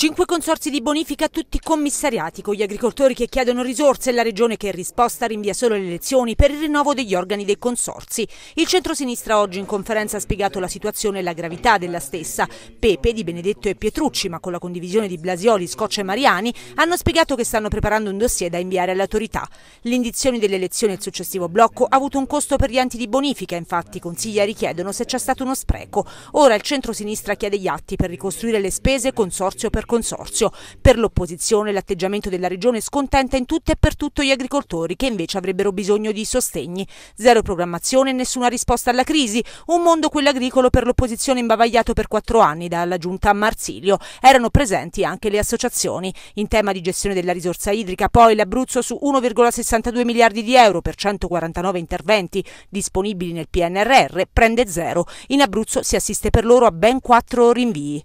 Cinque consorsi di bonifica tutti commissariati con gli agricoltori che chiedono risorse e la regione che in risposta rinvia solo le elezioni per il rinnovo degli organi dei consorsi. Il centrosinistra oggi in conferenza ha spiegato la situazione e la gravità della stessa. Pepe, Di Benedetto e Pietrucci, ma con la condivisione di Blasioli, Scoccia e Mariani, hanno spiegato che stanno preparando un dossier da inviare alle autorità. L'indizione delle elezioni e il successivo blocco ha avuto un costo per gli enti di bonifica, infatti i consiglieri chiedono se c'è stato uno spreco. Ora il centrosinistra chiede gli atti per ricostruire le spese consorzio per Consorzio. Per l'opposizione l'atteggiamento della Regione scontenta in tutto e per tutto gli agricoltori che invece avrebbero bisogno di sostegni. Zero programmazione e nessuna risposta alla crisi. Un mondo quello agricolo per l'opposizione imbavagliato per quattro anni dalla giunta a Marsilio. Erano presenti anche le associazioni. In tema di gestione della risorsa idrica poi l'Abruzzo su 1,62 miliardi di euro per 149 interventi disponibili nel PNRR prende zero. In Abruzzo si assiste per loro a ben quattro rinvii.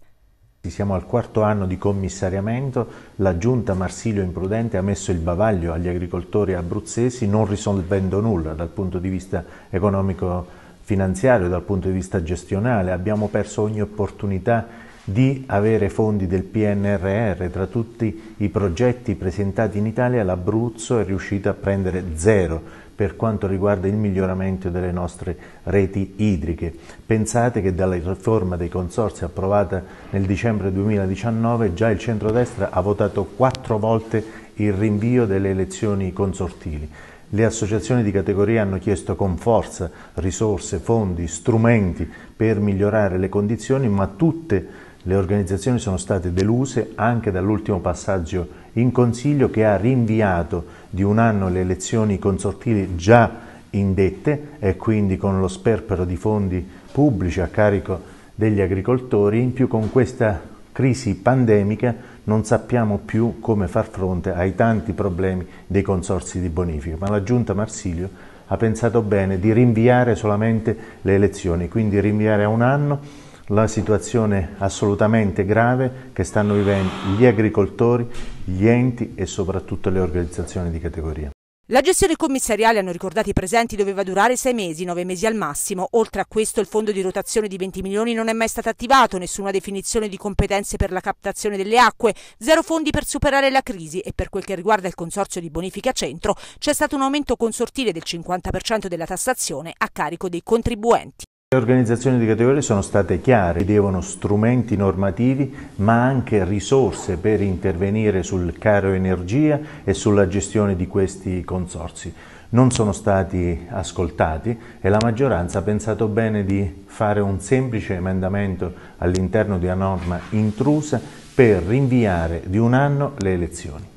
Siamo al quarto anno di commissariamento, la giunta Marsilio Imprudente ha messo il bavaglio agli agricoltori abruzzesi non risolvendo nulla dal punto di vista economico finanziario, dal punto di vista gestionale, abbiamo perso ogni opportunità di avere fondi del PNRR, tra tutti i progetti presentati in Italia l'Abruzzo è riuscito a prendere zero per quanto riguarda il miglioramento delle nostre reti idriche. Pensate che dalla riforma dei consorsi approvata nel dicembre 2019 già il centrodestra ha votato quattro volte il rinvio delle elezioni consortili. Le associazioni di categoria hanno chiesto con forza risorse, fondi, strumenti per migliorare le condizioni, ma tutte le organizzazioni sono state deluse anche dall'ultimo passaggio in Consiglio che ha rinviato di un anno le elezioni consortili già indette e quindi con lo sperpero di fondi pubblici a carico degli agricoltori, in più con questa crisi pandemica non sappiamo più come far fronte ai tanti problemi dei consorsi di bonifica, ma la Giunta Marsilio ha pensato bene di rinviare solamente le elezioni, quindi rinviare a un anno la situazione assolutamente grave che stanno vivendo gli agricoltori, gli enti e soprattutto le organizzazioni di categoria. La gestione commissariale, hanno ricordato i presenti, doveva durare sei mesi, nove mesi al massimo. Oltre a questo il fondo di rotazione di 20 milioni non è mai stato attivato, nessuna definizione di competenze per la captazione delle acque, zero fondi per superare la crisi e per quel che riguarda il consorzio di bonifica centro c'è stato un aumento consortile del 50% della tassazione a carico dei contribuenti. Le organizzazioni di categoria sono state chiare, chiedevano strumenti normativi ma anche risorse per intervenire sul caro energia e sulla gestione di questi consorsi. Non sono stati ascoltati e la maggioranza ha pensato bene di fare un semplice emendamento all'interno di una norma intrusa per rinviare di un anno le elezioni.